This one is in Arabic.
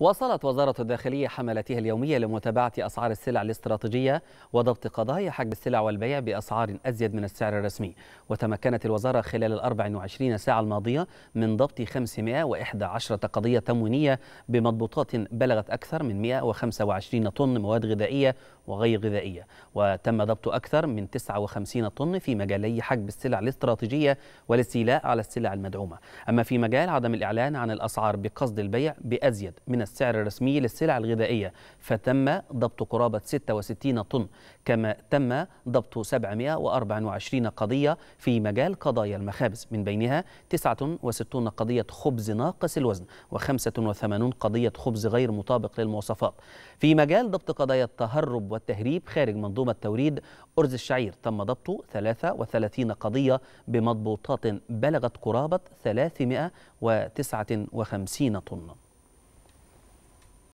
واصلت وزارة الداخلية حملاتها اليومية لمتابعة أسعار السلع الاستراتيجية وضبط قضايا حجب السلع والبيع بأسعار أزيد من السعر الرسمي وتمكنت الوزارة خلال ال 24 ساعة الماضية من ضبط 511 قضية تموينية بمضبوطات بلغت أكثر من 125 طن مواد غذائية وغير غذائية وتم ضبط أكثر من 59 طن في مجالي حجب السلع الاستراتيجية والاستيلاء على السلع المدعومة أما في مجال عدم الإعلان عن الأسعار بقصد البيع بأزيد من السعر الرسمي للسلع الغذائية فتم ضبط قرابة 66 طن كما تم ضبط 724 قضية في مجال قضايا المخابز من بينها 69 قضية خبز ناقص الوزن و85 قضية خبز غير مطابق للمواصفات في مجال ضبط قضايا التهرب والتهريب خارج منظومة توريد أرز الشعير تم ضبط 33 قضية بمضبوطات بلغت قرابة 359 طن